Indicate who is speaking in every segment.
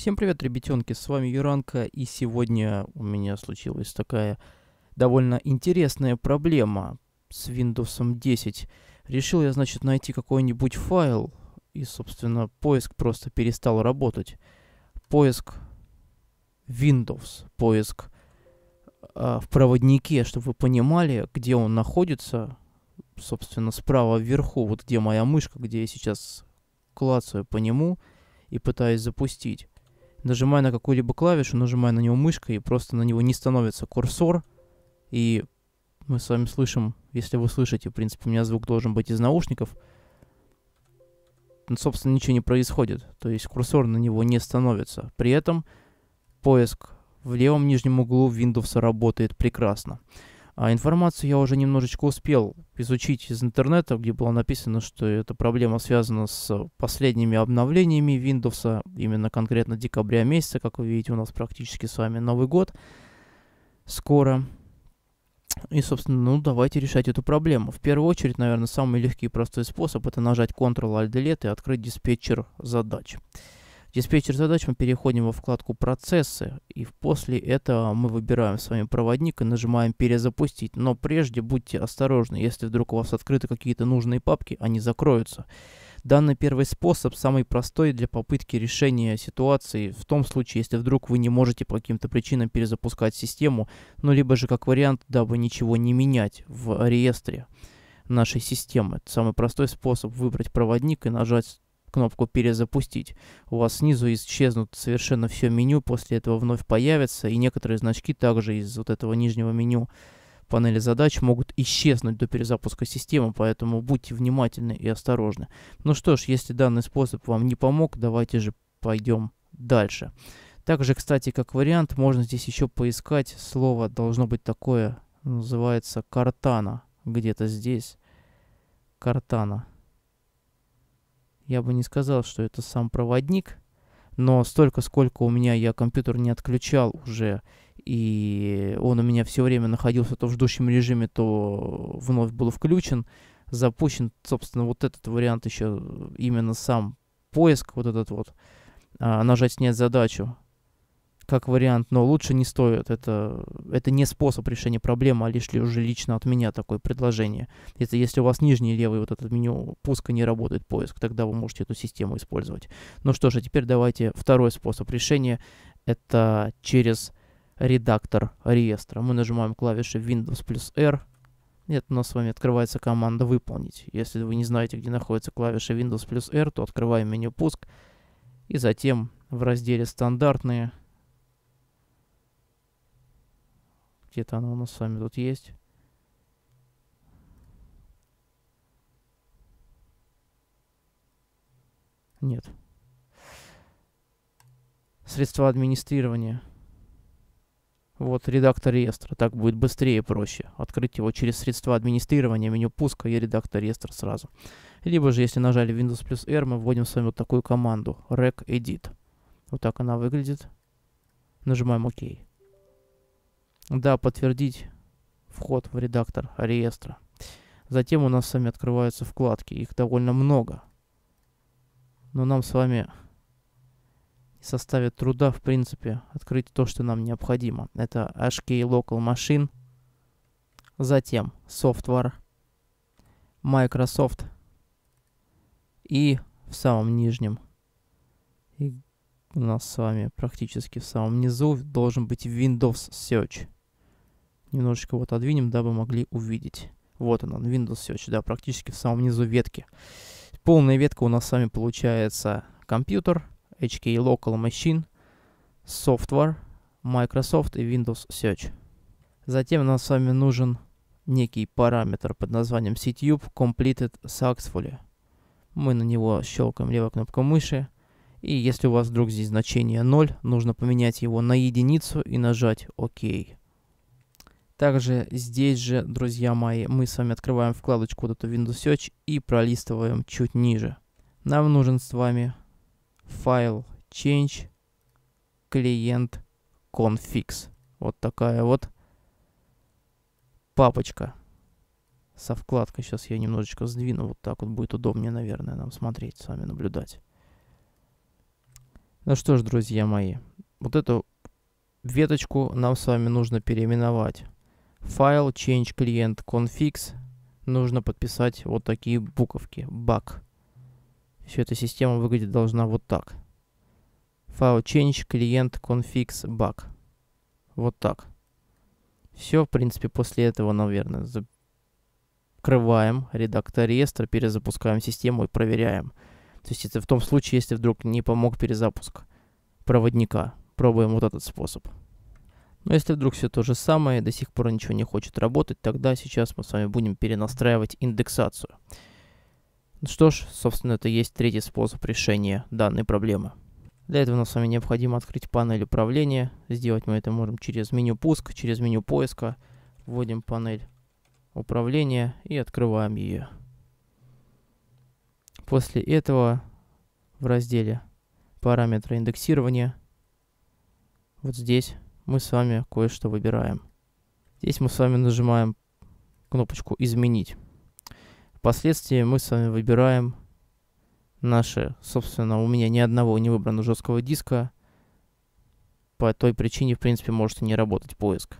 Speaker 1: Всем привет, ребятенки, с вами Юранка, и сегодня у меня случилась такая довольно интересная проблема с Windows 10. Решил я, значит, найти какой-нибудь файл, и, собственно, поиск просто перестал работать. Поиск Windows, поиск э, в проводнике, чтобы вы понимали, где он находится, собственно, справа вверху, вот где моя мышка, где я сейчас клацаю по нему и пытаюсь запустить нажимая на какую-либо клавишу, нажимая на него мышкой, и просто на него не становится курсор, и мы с вами слышим, если вы слышите, в принципе, у меня звук должен быть из наушников, собственно, ничего не происходит, то есть курсор на него не становится. При этом поиск в левом нижнем углу Windows работает прекрасно. А информацию я уже немножечко успел изучить из интернета, где было написано, что эта проблема связана с последними обновлениями Windows, именно конкретно декабря месяца, как вы видите, у нас практически с вами Новый год скоро. И, собственно, ну, давайте решать эту проблему. В первую очередь, наверное, самый легкий и простой способ – это нажать Ctrl-Alt-Delete и открыть диспетчер задач диспетчер задач, мы переходим во вкладку «Процессы», и после этого мы выбираем с вами проводник и нажимаем «Перезапустить». Но прежде будьте осторожны, если вдруг у вас открыты какие-то нужные папки, они закроются. Данный первый способ самый простой для попытки решения ситуации в том случае, если вдруг вы не можете по каким-то причинам перезапускать систему, ну либо же как вариант, дабы ничего не менять в реестре нашей системы. Это самый простой способ выбрать проводник и нажать кнопку «Перезапустить», у вас снизу исчезнут совершенно все меню, после этого вновь появятся, и некоторые значки также из вот этого нижнего меню панели задач могут исчезнуть до перезапуска системы, поэтому будьте внимательны и осторожны. Ну что ж, если данный способ вам не помог, давайте же пойдем дальше. Также, кстати, как вариант, можно здесь еще поискать слово, должно быть такое, называется «картана», где-то здесь. «Картана». Я бы не сказал, что это сам проводник, но столько, сколько у меня я компьютер не отключал уже, и он у меня все время находился то в ждущем режиме, то вновь был включен, запущен, собственно, вот этот вариант еще именно сам поиск, вот этот вот, а, нажать снять задачу, как вариант, но лучше не стоит. Это, это не способ решения проблемы, а лишь ли уже лично от меня такое предложение. Это если у вас нижний левый вот этот меню пуска не работает поиск, тогда вы можете эту систему использовать. Ну что же, теперь давайте второй способ решения. Это через редактор реестра. Мы нажимаем клавиши Windows плюс R. Нет, у нас с вами открывается команда «Выполнить». Если вы не знаете, где находится клавиша Windows плюс R, то открываем меню «Пуск» и затем в разделе «Стандартные» Где-то оно у нас с вами тут есть. Нет. Средства администрирования. Вот редактор реестра. Так будет быстрее и проще. Открыть его через средства администрирования, меню пуска и редактор реестра сразу. Либо же, если нажали Windows плюс R, мы вводим с вами вот такую команду. Rec Edit. Вот так она выглядит. Нажимаем ОК. OK. Да, подтвердить вход в редактор реестра. Затем у нас с вами открываются вкладки. Их довольно много. Но нам с вами составит труда, в принципе, открыть то, что нам необходимо. Это HK Local Machine, затем Software, Microsoft и в самом нижнем, и у нас с вами практически в самом низу должен быть Windows Search немножечко вот отодвинем, дабы могли увидеть. Вот он, Windows Search, да, практически в самом низу ветки. Полная ветка у нас с вами получается компьютер, HK Local Machine, Software, Microsoft и Windows Search. Затем нам с вами нужен некий параметр под названием CTube Completed Successfully. Мы на него щелкаем левой кнопкой мыши. И если у вас вдруг здесь значение 0, нужно поменять его на единицу и нажать ОК. OK. Также здесь же, друзья мои, мы с вами открываем вкладочку вот эту Windows Search и пролистываем чуть ниже. Нам нужен с вами файл change клиент confix. Вот такая вот папочка со вкладкой. Сейчас я немножечко сдвину, вот так вот будет удобнее, наверное, нам смотреть, с вами наблюдать. Ну что ж, друзья мои, вот эту веточку нам с вами нужно переименовать. Файл change client configs. Нужно подписать вот такие буковки. Бак. Все эта система выглядит должна вот так. Файл change client configs bug. Вот так. Все, в принципе, после этого, наверное, закрываем редактор реестра, перезапускаем систему и проверяем. То есть это в том случае, если вдруг не помог перезапуск проводника. Пробуем вот этот способ. Но а если вдруг все то же самое, до сих пор ничего не хочет работать, тогда сейчас мы с вами будем перенастраивать индексацию. что ж, собственно, это и есть третий способ решения данной проблемы. Для этого нам с вами необходимо открыть панель управления. Сделать мы это можем через меню пуск, через меню поиска. Вводим панель управления и открываем ее. После этого в разделе параметры индексирования вот здесь мы с вами кое-что выбираем. Здесь мы с вами нажимаем кнопочку «Изменить». Впоследствии мы с вами выбираем наши, собственно, у меня ни одного не выбрано жесткого диска. По той причине, в принципе, может и не работать поиск.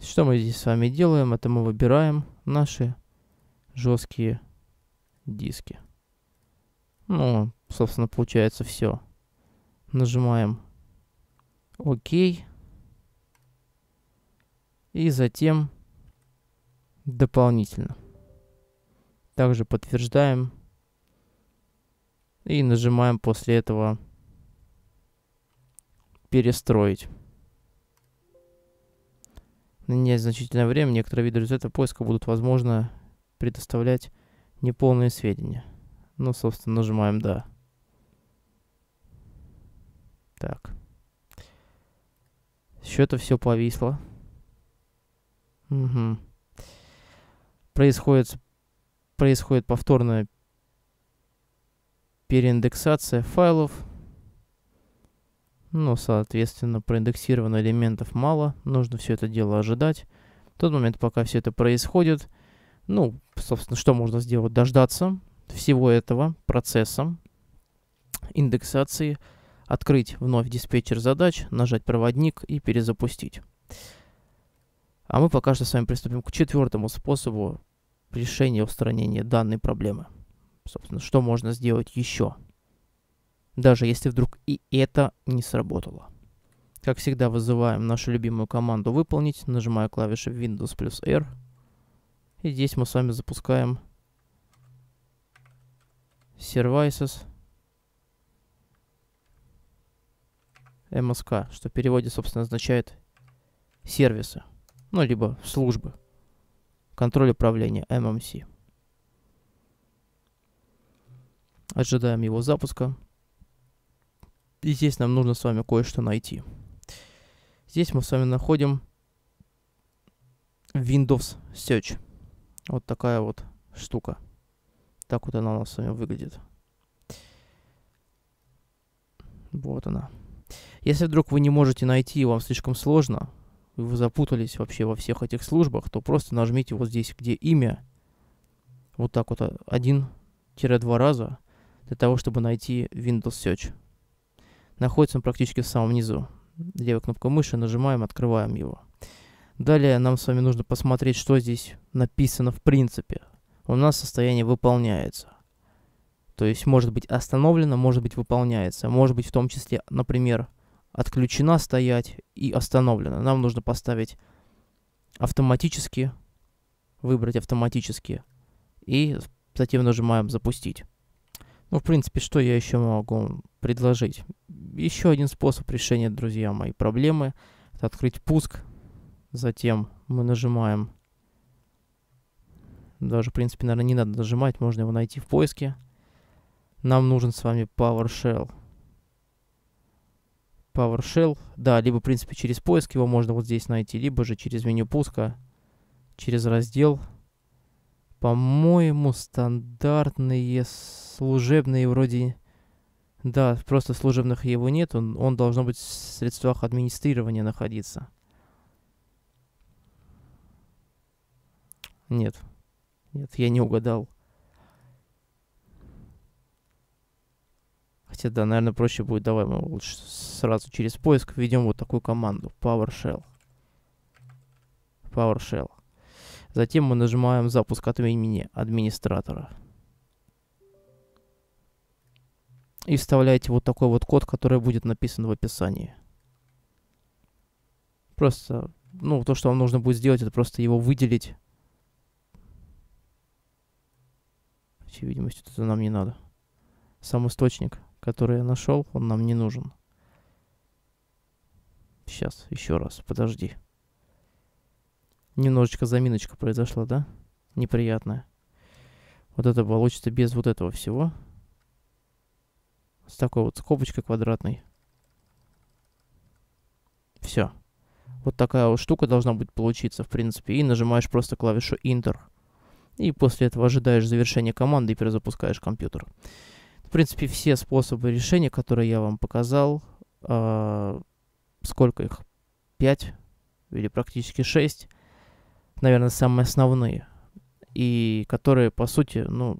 Speaker 1: Что мы здесь с вами делаем? Это мы выбираем наши жесткие диски. Ну, собственно, получается все. Нажимаем ОК. OK и затем дополнительно. Также подтверждаем и нажимаем после этого перестроить. На незначительное время некоторые виды результата поиска будут, возможно, предоставлять неполные сведения. Ну, собственно, нажимаем «Да». Так. Еще это все повисло. Угу. Происходит, происходит повторная переиндексация файлов. Ну, соответственно, проиндексировано элементов мало. Нужно все это дело ожидать. В тот момент, пока все это происходит, ну, собственно, что можно сделать? Дождаться всего этого процесса индексации, открыть вновь диспетчер задач, нажать проводник и перезапустить. А мы пока что с вами приступим к четвертому способу решения устранения данной проблемы. Собственно, что можно сделать еще, даже если вдруг и это не сработало. Как всегда, вызываем нашу любимую команду «Выполнить», нажимая клавиши Windows плюс R. И здесь мы с вами запускаем Services MSK, что в переводе, собственно, означает сервисы ну, либо службы, контроль управления MMC. Ожидаем его запуска. И здесь нам нужно с вами кое-что найти. Здесь мы с вами находим Windows Search. Вот такая вот штука. Так вот она у нас с вами выглядит. Вот она. Если вдруг вы не можете найти, и вам слишком сложно, вы запутались вообще во всех этих службах, то просто нажмите вот здесь, где имя, вот так вот а, один-два раза, для того, чтобы найти Windows Search. Находится он практически в самом низу. Левой кнопкой мыши нажимаем, открываем его. Далее нам с вами нужно посмотреть, что здесь написано в принципе. У нас состояние выполняется. То есть может быть остановлено, может быть выполняется. Может быть в том числе, например, отключена стоять и остановлена. Нам нужно поставить автоматически, выбрать автоматически и затем нажимаем запустить. Ну, в принципе, что я еще могу предложить? Еще один способ решения, друзья, мои проблемы – это открыть пуск. Затем мы нажимаем, даже, в принципе, наверное, не надо нажимать, можно его найти в поиске. Нам нужен с вами PowerShell – PowerShell. Да, либо, в принципе, через поиск его можно вот здесь найти, либо же через меню пуска, через раздел. По-моему, стандартные служебные вроде... Да, просто служебных его нет, он, он должно быть в средствах администрирования находиться. Нет. Нет, я не угадал. Хотя, да, наверное, проще будет. Давай мы лучше сразу через поиск введем вот такую команду. PowerShell. PowerShell. Затем мы нажимаем запуск от имени администратора. И вставляете вот такой вот код, который будет написан в описании. Просто, ну, то, что вам нужно будет сделать, это просто его выделить. Всей видимости, это нам не надо. Сам источник который я нашел, он нам не нужен. Сейчас, еще раз, подожди. Немножечко заминочка произошла, да? Неприятная. Вот это получится без вот этого всего. С такой вот скобочкой квадратной. Все. Вот такая вот штука должна будет получиться, в принципе. И нажимаешь просто клавишу Enter. И после этого ожидаешь завершения команды и перезапускаешь компьютер. В принципе, все способы решения, которые я вам показал, э, сколько их? пять или практически шесть, наверное, самые основные, и которые, по сути, ну,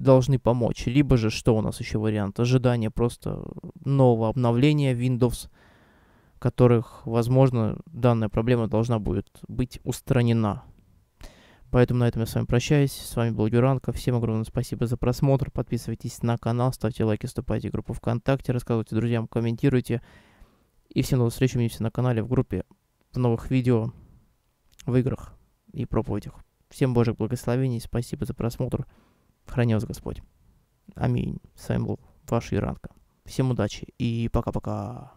Speaker 1: должны помочь. Либо же, что у нас еще вариант? Ожидание просто нового обновления Windows, которых, возможно, данная проблема должна будет быть устранена. Поэтому на этом я с вами прощаюсь. С вами был Юранка. Всем огромное спасибо за просмотр. Подписывайтесь на канал, ставьте лайки, вступайте в группу ВКонтакте, рассказывайте друзьям, комментируйте. И всем до встречи, увидимся на канале, в группе, в новых видео, в играх и проповедях. Всем Божьих благословений, спасибо за просмотр. Храни вас Господь. Аминь. С вами был ваш Юранка. Всем удачи и пока-пока.